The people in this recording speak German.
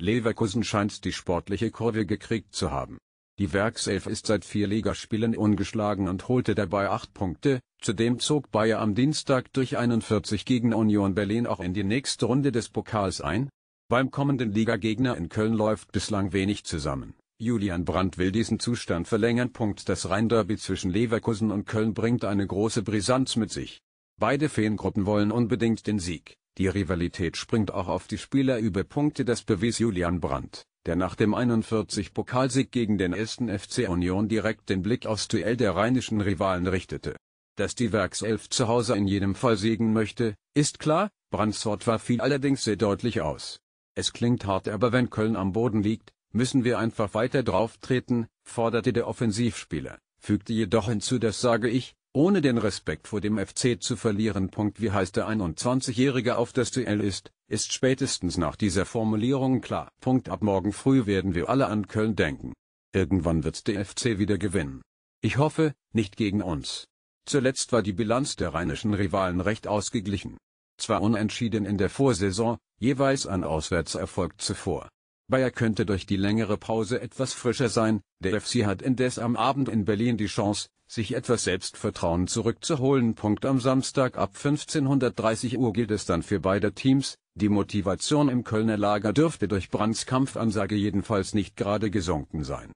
Leverkusen scheint die sportliche Kurve gekriegt zu haben. Die Werkself ist seit vier Ligaspielen ungeschlagen und holte dabei acht Punkte, zudem zog Bayer am Dienstag durch 41 gegen Union Berlin auch in die nächste Runde des Pokals ein. Beim kommenden Ligagegner in Köln läuft bislang wenig zusammen. Julian Brandt will diesen Zustand verlängern. Das rhein zwischen Leverkusen und Köln bringt eine große Brisanz mit sich. Beide Feengruppen wollen unbedingt den Sieg. Die Rivalität springt auch auf die Spieler über Punkte. Das bewies Julian Brandt, der nach dem 41-Pokalsieg gegen den 1. FC Union direkt den Blick aufs Duell der rheinischen Rivalen richtete. Dass die Werkself zu Hause in jedem Fall siegen möchte, ist klar, Brandts Wort war viel allerdings sehr deutlich aus. Es klingt hart, aber wenn Köln am Boden liegt, müssen wir einfach weiter drauftreten, forderte der Offensivspieler, fügte jedoch hinzu, das sage ich, ohne den Respekt vor dem FC zu verlieren. Wie heißt der 21-Jährige auf das Duell ist, ist spätestens nach dieser Formulierung klar. Ab morgen früh werden wir alle an Köln denken. Irgendwann wird der FC wieder gewinnen. Ich hoffe, nicht gegen uns. Zuletzt war die Bilanz der rheinischen Rivalen recht ausgeglichen. Zwar unentschieden in der Vorsaison, jeweils ein Auswärtserfolg zuvor. Bayer könnte durch die längere Pause etwas frischer sein, der FC hat indes am Abend in Berlin die Chance, sich etwas Selbstvertrauen zurückzuholen. Am Samstag ab 15.30 Uhr gilt es dann für beide Teams, die Motivation im Kölner Lager dürfte durch Brands Kampfansage jedenfalls nicht gerade gesunken sein